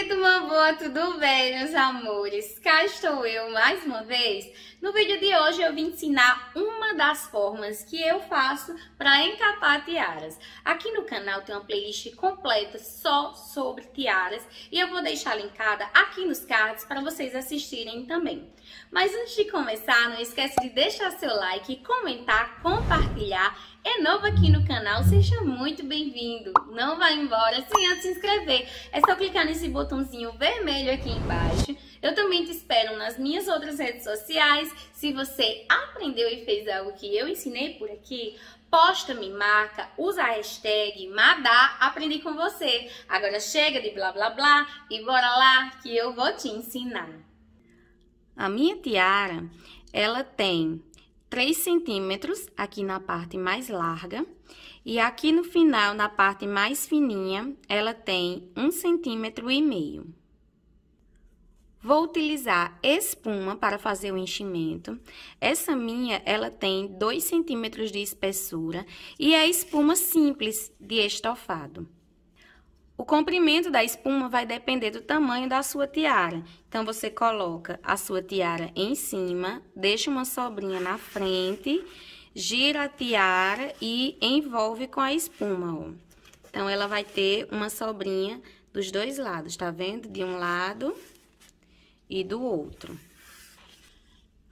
aí, turma boa, tudo bem, meus amores? Cá estou eu mais uma vez. No vídeo de hoje eu vim ensinar uma das formas que eu faço para encapar tiaras. Aqui no canal tem uma playlist completa só sobre tiaras e eu vou deixar linkada aqui nos cards para vocês assistirem também. Mas antes de começar, não esquece de deixar seu like, comentar, compartilhar é novo aqui no canal, seja muito bem-vindo. Não vá embora sem antes se inscrever. É só clicar nesse botãozinho vermelho aqui embaixo. Eu também te espero nas minhas outras redes sociais. Se você aprendeu e fez algo que eu ensinei por aqui, posta, me marca, usa a hashtag Madá, aprendi com você. Agora chega de blá blá blá e bora lá que eu vou te ensinar. A minha tiara, ela tem 3 centímetros aqui na parte mais larga. E aqui no final, na parte mais fininha, ela tem 1 centímetro e meio. Vou utilizar espuma para fazer o enchimento. Essa minha, ela tem 2 centímetros de espessura e é espuma simples de estofado. O comprimento da espuma vai depender do tamanho da sua tiara. Então, você coloca a sua tiara em cima, deixa uma sobrinha na frente, gira a tiara e envolve com a espuma, ó. Então, ela vai ter uma sobrinha dos dois lados, tá vendo? De um lado e do outro.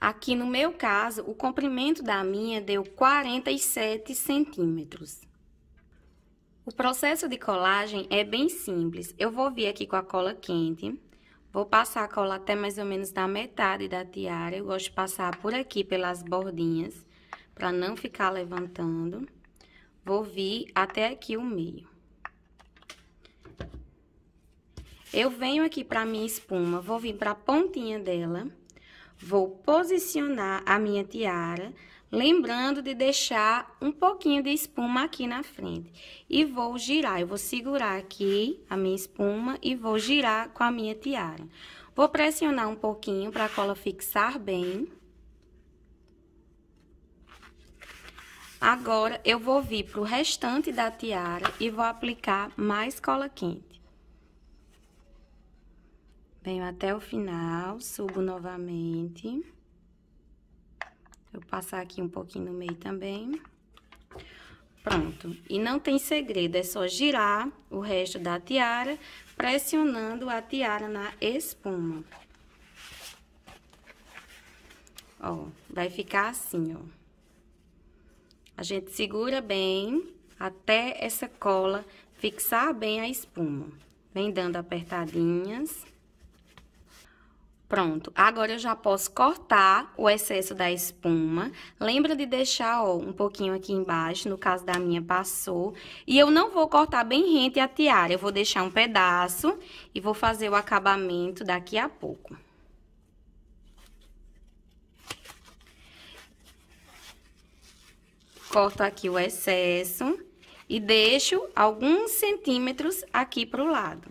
Aqui no meu caso, o comprimento da minha deu 47 centímetros. O processo de colagem é bem simples. Eu vou vir aqui com a cola quente, vou passar a cola até mais ou menos da metade da tiara. Eu gosto de passar por aqui pelas bordinhas, para não ficar levantando. Vou vir até aqui o meio. Eu venho aqui para minha espuma, vou vir para a pontinha dela, vou posicionar a minha tiara lembrando de deixar um pouquinho de espuma aqui na frente. E vou girar, eu vou segurar aqui a minha espuma e vou girar com a minha tiara. Vou pressionar um pouquinho para a cola fixar bem. Agora, eu vou vir para o restante da tiara e vou aplicar mais cola quente. Venho até o final, subo novamente. Eu passar aqui um pouquinho no meio também. Pronto. E não tem segredo, é só girar o resto da tiara, pressionando a tiara na espuma. Ó, vai ficar assim, ó. A gente segura bem até essa cola fixar bem a espuma. Vem dando apertadinhas. Pronto, agora eu já posso cortar o excesso da espuma. Lembra de deixar, ó, um pouquinho aqui embaixo, no caso da minha passou. E eu não vou cortar bem rente a tiara, eu vou deixar um pedaço e vou fazer o acabamento daqui a pouco. Corto aqui o excesso e deixo alguns centímetros aqui pro lado.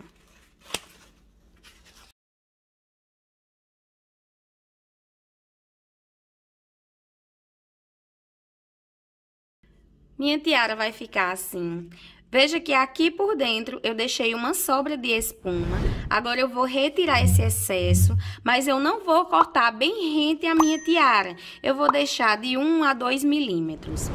Minha tiara vai ficar assim. Veja que aqui por dentro eu deixei uma sobra de espuma. Agora eu vou retirar esse excesso, mas eu não vou cortar bem rente a minha tiara. Eu vou deixar de 1 a 2 milímetros.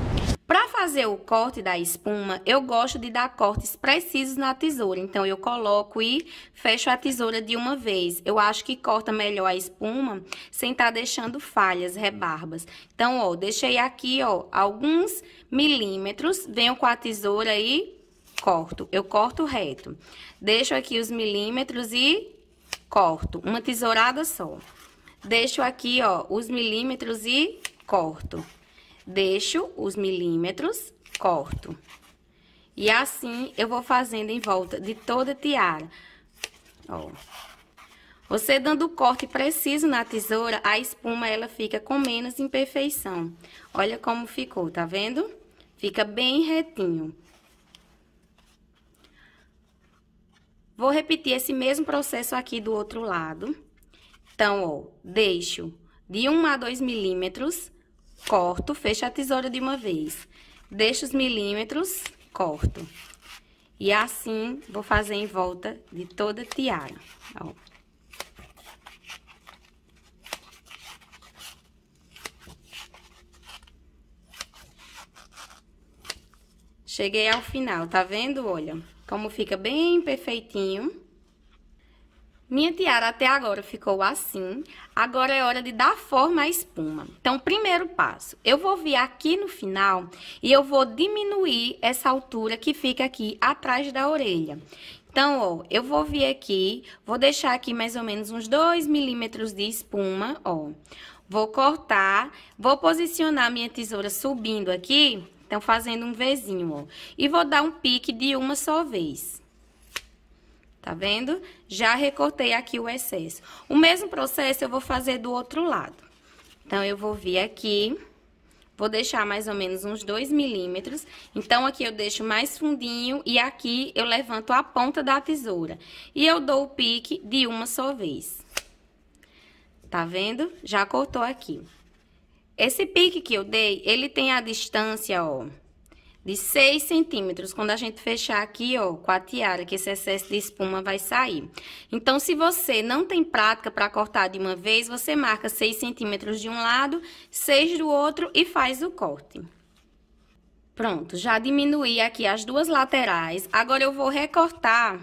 Para fazer o corte da espuma, eu gosto de dar cortes precisos na tesoura. Então, eu coloco e fecho a tesoura de uma vez. Eu acho que corta melhor a espuma sem estar tá deixando falhas, rebarbas. Então, ó, deixei aqui, ó, alguns milímetros. Venho com a tesoura e corto. Eu corto reto. Deixo aqui os milímetros e corto. Uma tesourada só. Deixo aqui, ó, os milímetros e corto deixo os milímetros, corto. E assim, eu vou fazendo em volta de toda a tiara. Ó. Você dando o corte preciso na tesoura, a espuma ela fica com menos imperfeição. Olha como ficou, tá vendo? Fica bem retinho. Vou repetir esse mesmo processo aqui do outro lado. Então, ó, deixo de 1 a 2 milímetros corto, fecho a tesoura de uma vez. Deixo os milímetros, corto. E assim, vou fazer em volta de toda a tiara, ó. Cheguei ao final, tá vendo? Olha, como fica bem perfeitinho. Minha tiara até agora ficou assim, agora é hora de dar forma à espuma. Então, primeiro passo, eu vou vir aqui no final e eu vou diminuir essa altura que fica aqui atrás da orelha. Então, ó, eu vou vir aqui, vou deixar aqui mais ou menos uns 2 milímetros de espuma, ó. Vou cortar, vou posicionar minha tesoura subindo aqui, então fazendo um Vzinho, ó. E vou dar um pique de uma só vez. Tá vendo? Já recortei aqui o excesso. O mesmo processo eu vou fazer do outro lado. Então, eu vou vir aqui, vou deixar mais ou menos uns 2 milímetros. Então, aqui eu deixo mais fundinho e aqui eu levanto a ponta da tesoura. E eu dou o pique de uma só vez. Tá vendo? Já cortou aqui. Esse pique que eu dei, ele tem a distância, ó, de 6 centímetros. Quando a gente fechar aqui, ó, com a tiara, que esse excesso de espuma vai sair. Então, se você não tem prática para cortar de uma vez, você marca 6 centímetros de um lado, 6 do outro e faz o corte. Pronto, já diminuí aqui as duas laterais. Agora, eu vou recortar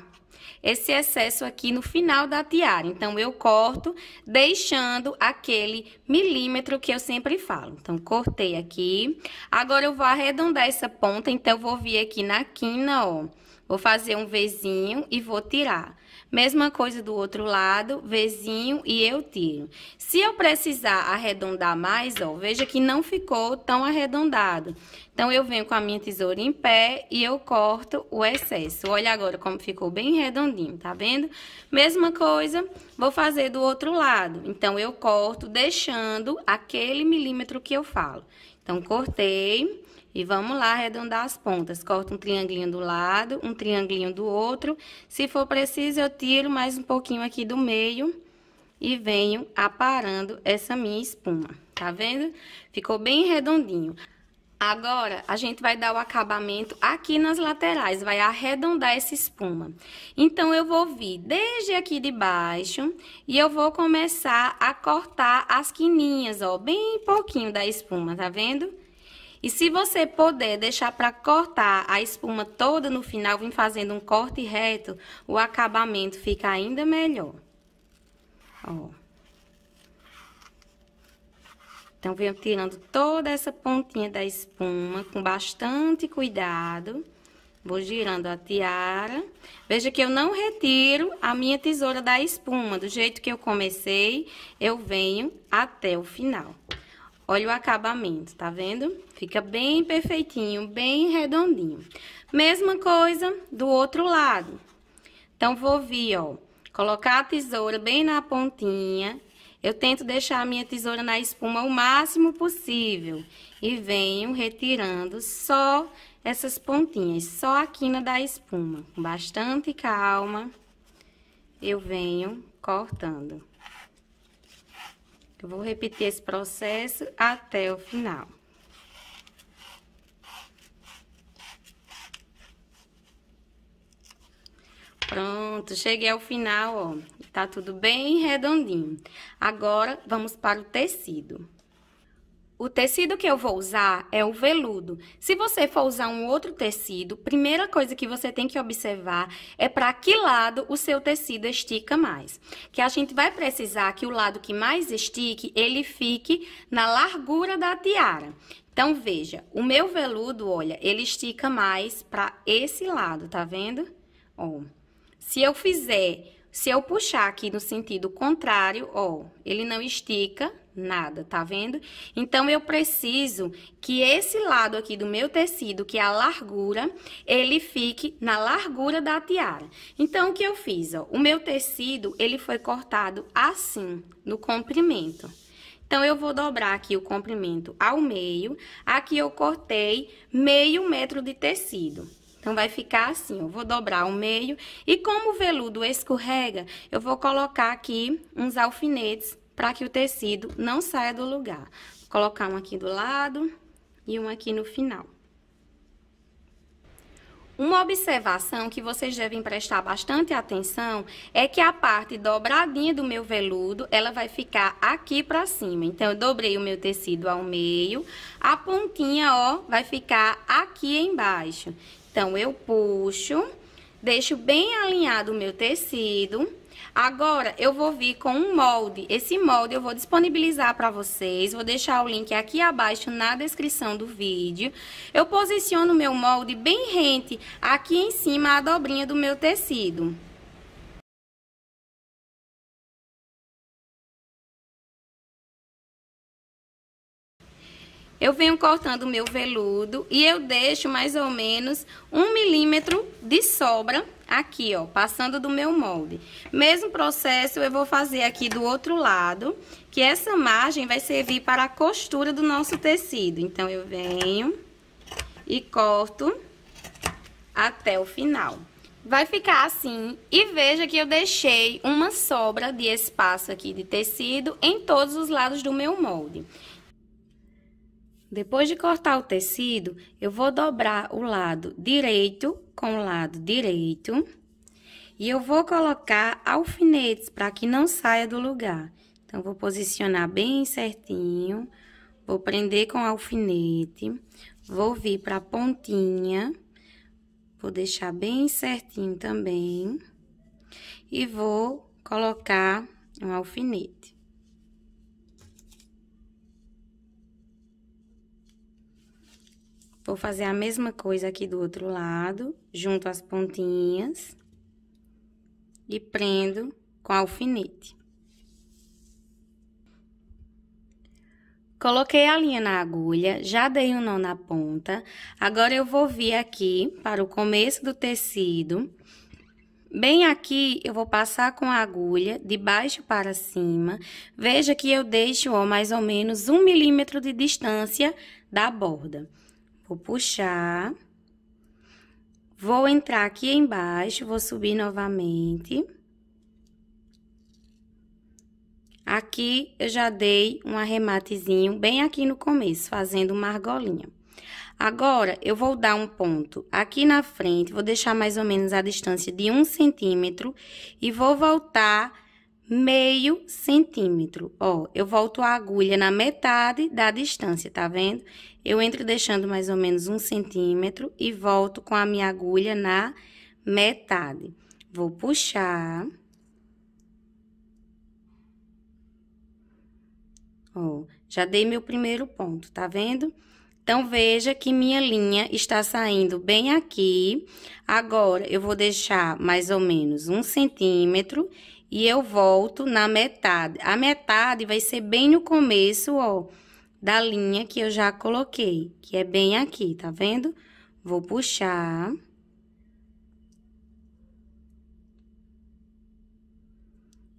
esse excesso aqui no final da tiara. Então, eu corto deixando aquele milímetro que eu sempre falo. Então, cortei aqui. Agora, eu vou arredondar essa ponta. Então, eu vou vir aqui na quina, ó Vou fazer um vezinho e vou tirar. Mesma coisa do outro lado, vezinho e eu tiro. Se eu precisar arredondar mais, ó, veja que não ficou tão arredondado. Então, eu venho com a minha tesoura em pé e eu corto o excesso. Olha agora como ficou bem redondinho, tá vendo? Mesma coisa, vou fazer do outro lado. Então, eu corto deixando aquele milímetro que eu falo. Então, cortei e vamos lá arredondar as pontas. Corto um triangulinho do lado, um triangulinho do outro. Se for preciso, eu tiro mais um pouquinho aqui do meio e venho aparando essa minha espuma. Tá vendo? Ficou bem redondinho. Agora, a gente vai dar o acabamento aqui nas laterais, vai arredondar essa espuma. Então, eu vou vir desde aqui de baixo e eu vou começar a cortar as quininhas, ó, bem pouquinho da espuma, tá vendo? Tá vendo? E se você puder deixar para cortar a espuma toda no final, vem fazendo um corte reto, o acabamento fica ainda melhor. Ó. Então, venho tirando toda essa pontinha da espuma com bastante cuidado. Vou girando a tiara. Veja que eu não retiro a minha tesoura da espuma. Do jeito que eu comecei, eu venho até o final. Olha o acabamento, tá vendo? Fica bem perfeitinho, bem redondinho. Mesma coisa do outro lado. Então, vou vir, ó, colocar a tesoura bem na pontinha. Eu tento deixar a minha tesoura na espuma o máximo possível. E venho retirando só essas pontinhas, só a quina da espuma. Com bastante calma, eu venho cortando. Eu vou repetir esse processo até o final. Pronto, cheguei ao final, ó. Tá tudo bem redondinho. Agora, vamos para o tecido. O tecido que eu vou usar é o veludo. Se você for usar um outro tecido, primeira coisa que você tem que observar é para que lado o seu tecido estica mais. Que a gente vai precisar que o lado que mais estique, ele fique na largura da tiara. Então, veja, o meu veludo, olha, ele estica mais para esse lado, tá vendo? Ó, se eu fizer, se eu puxar aqui no sentido contrário, ó, ele não estica nada, tá vendo? Então, eu preciso que esse lado aqui do meu tecido, que é a largura, ele fique na largura da tiara. Então, o que eu fiz, ó? O meu tecido, ele foi cortado assim, no comprimento. Então, eu vou dobrar aqui o comprimento ao meio. Aqui eu cortei meio metro de tecido. Então, vai ficar assim, eu vou dobrar o meio. E como o veludo escorrega, eu vou colocar aqui uns alfinetes para que o tecido não saia do lugar. Vou colocar um aqui do lado e um aqui no final. Uma observação que vocês devem prestar bastante atenção é que a parte dobradinha do meu veludo, ela vai ficar aqui pra cima. Então, eu dobrei o meu tecido ao meio, a pontinha, ó, vai ficar aqui embaixo. Então, eu puxo, deixo bem alinhado o meu tecido Agora, eu vou vir com um molde. Esse molde eu vou disponibilizar para vocês. Vou deixar o link aqui abaixo na descrição do vídeo. Eu posiciono o meu molde bem rente aqui em cima a dobrinha do meu tecido. eu venho cortando o meu veludo e eu deixo mais ou menos um milímetro de sobra aqui, ó, passando do meu molde. Mesmo processo eu vou fazer aqui do outro lado, que essa margem vai servir para a costura do nosso tecido. Então, eu venho e corto até o final. Vai ficar assim e veja que eu deixei uma sobra de espaço aqui de tecido em todos os lados do meu molde. Depois de cortar o tecido, eu vou dobrar o lado direito com o lado direito. E eu vou colocar alfinetes para que não saia do lugar. Então, vou posicionar bem certinho. Vou prender com alfinete. Vou vir para a pontinha. Vou deixar bem certinho também. E vou colocar um alfinete. Vou fazer a mesma coisa aqui do outro lado, junto as pontinhas e prendo com alfinete. Coloquei a linha na agulha, já dei um nó na ponta. Agora, eu vou vir aqui para o começo do tecido. Bem aqui, eu vou passar com a agulha de baixo para cima. Veja que eu deixo, ó, mais ou menos um milímetro de distância da borda. Vou puxar. Vou entrar aqui embaixo, vou subir novamente. Aqui eu já dei um arrematezinho bem aqui no começo, fazendo uma argolinha. Agora, eu vou dar um ponto aqui na frente, vou deixar mais ou menos a distância de um centímetro e vou voltar meio centímetro. Ó, eu volto a agulha na metade da distância, tá vendo? Eu entro deixando mais ou menos um centímetro e volto com a minha agulha na metade. Vou puxar. Ó, já dei meu primeiro ponto, tá vendo? Então, veja que minha linha está saindo bem aqui. Agora, eu vou deixar mais ou menos um centímetro e eu volto na metade. A metade vai ser bem no começo, ó da linha que eu já coloquei, que é bem aqui, tá vendo? Vou puxar.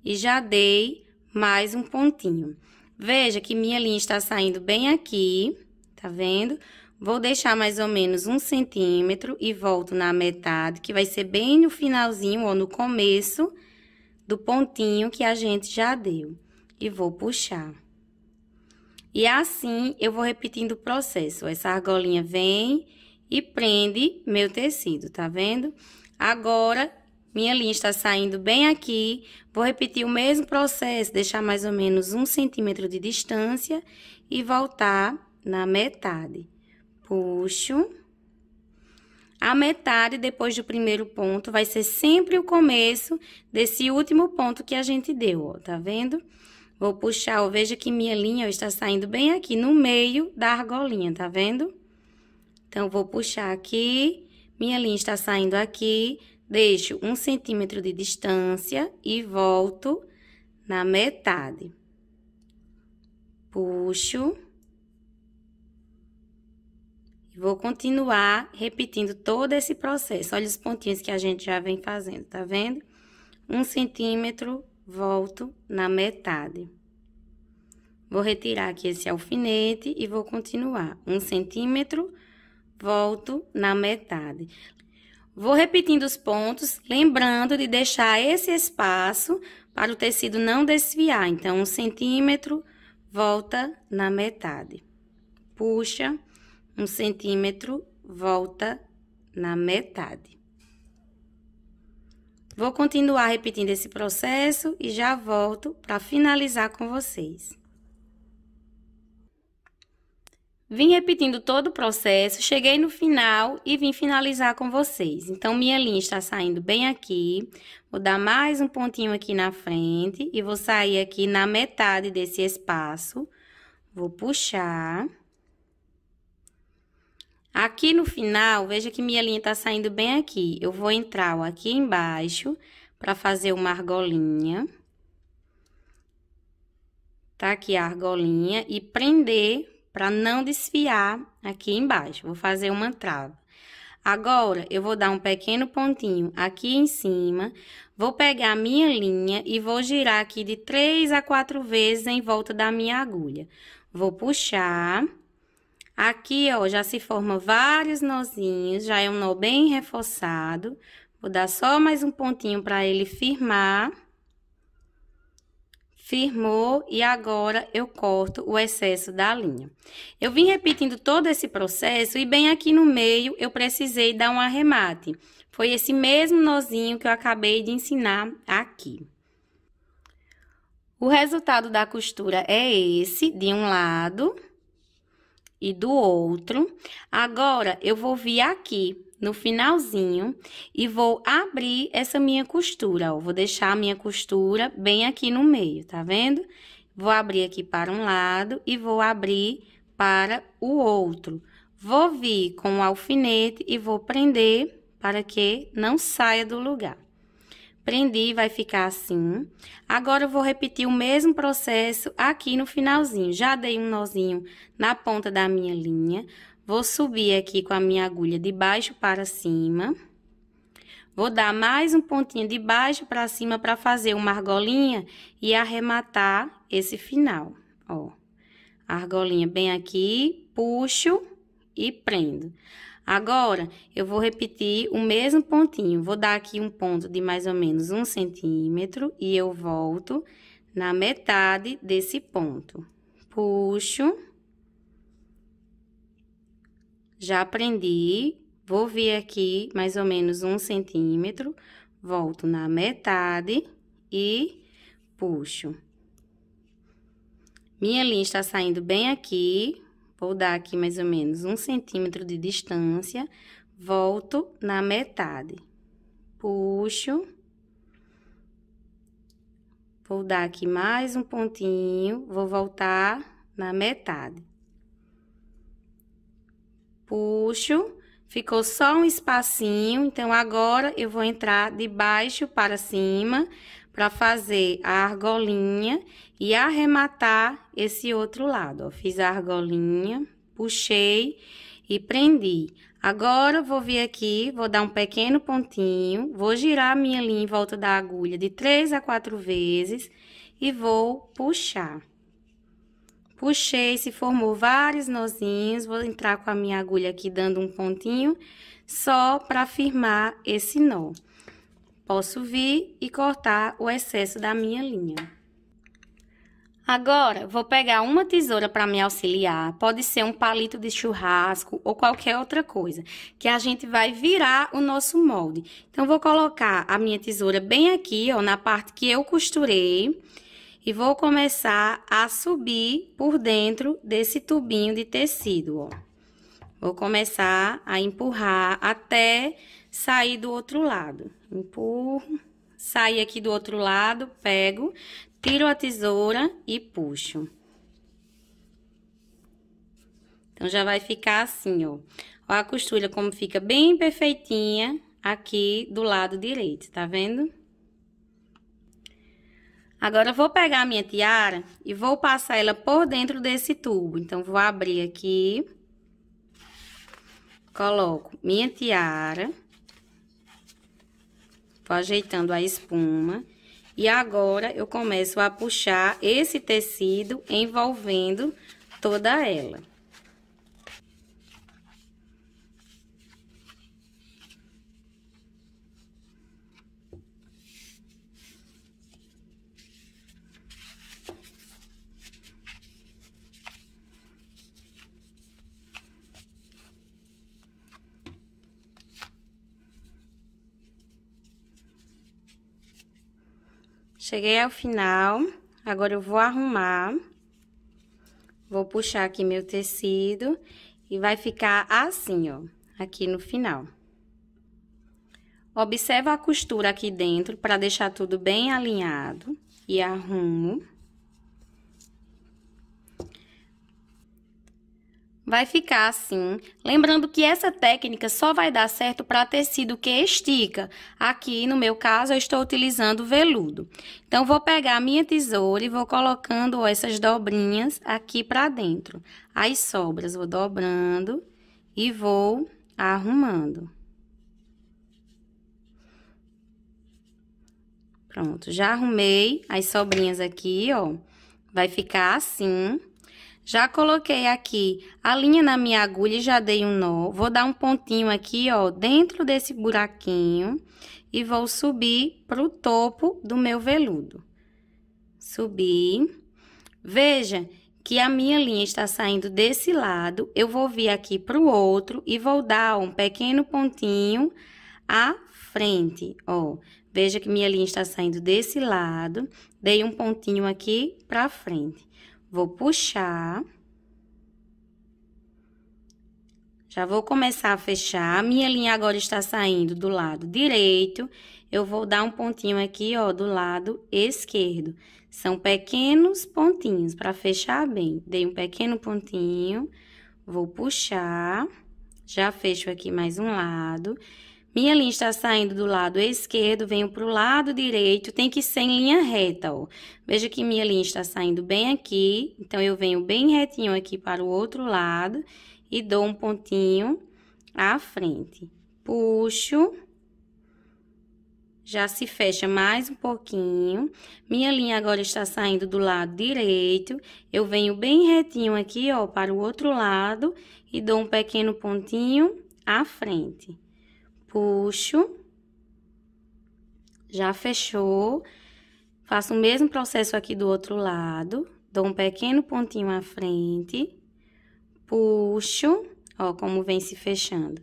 E já dei mais um pontinho. Veja que minha linha está saindo bem aqui, tá vendo? Vou deixar mais ou menos um centímetro e volto na metade, que vai ser bem no finalzinho ou no começo do pontinho que a gente já deu. E vou puxar. E assim eu vou repetindo o processo. Essa argolinha vem e prende meu tecido, tá vendo? Agora, minha linha está saindo bem aqui. Vou repetir o mesmo processo, deixar mais ou menos um centímetro de distância e voltar na metade. Puxo. A metade, depois do primeiro ponto, vai ser sempre o começo desse último ponto que a gente deu, ó, tá vendo? Tá vendo? Vou puxar, ó, veja que minha linha ó, está saindo bem aqui no meio da argolinha, tá vendo? Então, vou puxar aqui, minha linha está saindo aqui, deixo um centímetro de distância e volto na metade. Puxo. E vou continuar repetindo todo esse processo. Olha os pontinhos que a gente já vem fazendo, tá vendo? Um centímetro volto na metade. Vou retirar aqui esse alfinete e vou continuar. Um centímetro, volto na metade. Vou repetindo os pontos, lembrando de deixar esse espaço para o tecido não desviar. Então, um centímetro, volta na metade. Puxa, um centímetro, volta na metade. Vou continuar repetindo esse processo e já volto para finalizar com vocês. Vim repetindo todo o processo, cheguei no final e vim finalizar com vocês. Então, minha linha está saindo bem aqui. Vou dar mais um pontinho aqui na frente e vou sair aqui na metade desse espaço. Vou puxar. Aqui no final, veja que minha linha tá saindo bem aqui. Eu vou entrar ó, aqui embaixo para fazer uma argolinha. Tá aqui a argolinha e prender para não desfiar aqui embaixo. Vou fazer uma trava. Agora, eu vou dar um pequeno pontinho aqui em cima, vou pegar a minha linha e vou girar aqui de três a quatro vezes em volta da minha agulha. Vou puxar Aqui, ó, já se formam vários nozinhos, já é um nó bem reforçado. Vou dar só mais um pontinho para ele firmar. Firmou e agora eu corto o excesso da linha. Eu vim repetindo todo esse processo e bem aqui no meio eu precisei dar um arremate. Foi esse mesmo nozinho que eu acabei de ensinar aqui. O resultado da costura é esse, de um lado, e do outro. Agora, eu vou vir aqui no finalzinho e vou abrir essa minha costura, ó. Vou deixar a minha costura bem aqui no meio, tá vendo? Vou abrir aqui para um lado e vou abrir para o outro. Vou vir com o alfinete e vou prender para que não saia do lugar. Prendi, vai ficar assim. Agora, eu vou repetir o mesmo processo aqui no finalzinho. Já dei um nozinho na ponta da minha linha. Vou subir aqui com a minha agulha de baixo para cima. Vou dar mais um pontinho de baixo para cima para fazer uma argolinha e arrematar esse final, ó. Argolinha bem aqui, puxo e prendo. Agora, eu vou repetir o mesmo pontinho. Vou dar aqui um ponto de mais ou menos um centímetro e eu volto na metade desse ponto. Puxo. Já prendi. Vou vir aqui mais ou menos um centímetro. Volto na metade e puxo. Minha linha está saindo bem aqui, vou dar aqui mais ou menos um centímetro de distância, volto na metade, puxo, vou dar aqui mais um pontinho, vou voltar na metade, puxo, Ficou só um espacinho, então agora eu vou entrar de baixo para cima para fazer a argolinha e arrematar esse outro lado. Ó. Fiz a argolinha, puxei e prendi. Agora, vou vir aqui, vou dar um pequeno pontinho, vou girar a minha linha em volta da agulha de três a quatro vezes e vou puxar. Puxei, se formou vários nozinhos. Vou entrar com a minha agulha aqui dando um pontinho, só para firmar esse nó. Posso vir e cortar o excesso da minha linha. Agora, vou pegar uma tesoura para me auxiliar. Pode ser um palito de churrasco ou qualquer outra coisa, que a gente vai virar o nosso molde. Então, vou colocar a minha tesoura bem aqui, ó, na parte que eu costurei e vou começar a subir por dentro desse tubinho de tecido, ó. Vou começar a empurrar até sair do outro lado. Empurro, saio aqui do outro lado, pego, tiro a tesoura e puxo. Então, já vai ficar assim, ó. Ó a costura como fica bem perfeitinha aqui do lado direito, tá vendo? Tá vendo? Agora, eu vou pegar a minha tiara e vou passar ela por dentro desse tubo. Então, vou abrir aqui. Coloco minha tiara. Vou ajeitando a espuma. E agora, eu começo a puxar esse tecido envolvendo toda ela. cheguei ao final, agora eu vou arrumar. Vou puxar aqui meu tecido e vai ficar assim, ó, aqui no final. Observa a costura aqui dentro para deixar tudo bem alinhado e arrumo. Vai ficar assim. Lembrando que essa técnica só vai dar certo para tecido que estica. Aqui, no meu caso, eu estou utilizando veludo. Então, vou pegar a minha tesoura e vou colocando essas dobrinhas aqui para dentro. As sobras, vou dobrando e vou arrumando. Pronto, já arrumei as sobrinhas aqui, ó. Vai ficar assim. Assim. Já coloquei aqui a linha na minha agulha e já dei um nó. Vou dar um pontinho aqui, ó, dentro desse buraquinho e vou subir pro topo do meu veludo. Subi. Veja que a minha linha está saindo desse lado, eu vou vir aqui pro outro e vou dar um pequeno pontinho à frente, ó. Veja que minha linha está saindo desse lado, dei um pontinho aqui pra frente. Vou puxar. Já vou começar a fechar. minha linha agora está saindo do lado direito. Eu vou dar um pontinho aqui, ó, do lado esquerdo. São pequenos pontinhos para fechar bem. Dei um pequeno pontinho, vou puxar. Já fecho aqui mais um lado. Minha linha está saindo do lado esquerdo, venho para o lado direito, tem que ser em linha reta, ó. Veja que minha linha está saindo bem aqui, então eu venho bem retinho aqui para o outro lado e dou um pontinho à frente. Puxo, já se fecha mais um pouquinho. Minha linha agora está saindo do lado direito. Eu venho bem retinho aqui, ó, para o outro lado e dou um pequeno pontinho à frente puxo, já fechou. Faço o mesmo processo aqui do outro lado, dou um pequeno pontinho à frente, puxo, ó, como vem se fechando.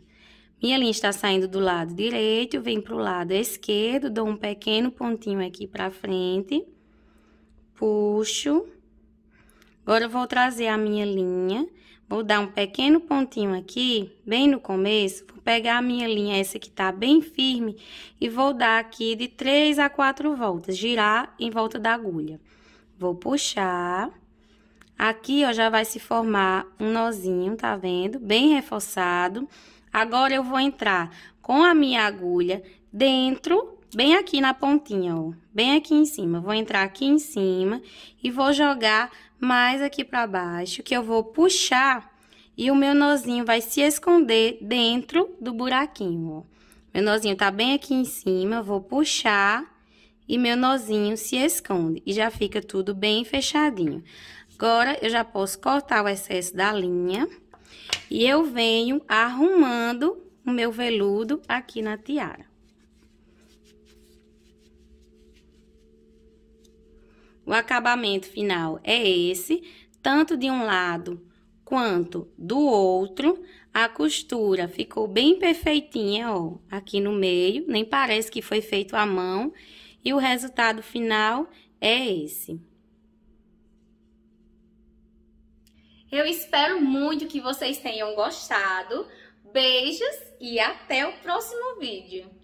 Minha linha está saindo do lado direito, vem pro lado esquerdo, dou um pequeno pontinho aqui pra frente, puxo. Agora, eu vou trazer a minha linha Vou dar um pequeno pontinho aqui, bem no começo, vou pegar a minha linha, essa que tá bem firme, e vou dar aqui de três a quatro voltas, girar em volta da agulha. Vou puxar. Aqui, ó, já vai se formar um nozinho, tá vendo? Bem reforçado. Agora, eu vou entrar com a minha agulha dentro, bem aqui na pontinha, ó. Bem aqui em cima. Vou entrar aqui em cima e vou jogar mais aqui para baixo, que eu vou puxar e o meu nozinho vai se esconder dentro do buraquinho, ó. Meu nozinho tá bem aqui em cima, vou puxar e meu nozinho se esconde e já fica tudo bem fechadinho. Agora, eu já posso cortar o excesso da linha e eu venho arrumando o meu veludo aqui na tiara. O acabamento final é esse, tanto de um lado quanto do outro. A costura ficou bem perfeitinha, ó, aqui no meio, nem parece que foi feito à mão. E o resultado final é esse. Eu espero muito que vocês tenham gostado. Beijos e até o próximo vídeo.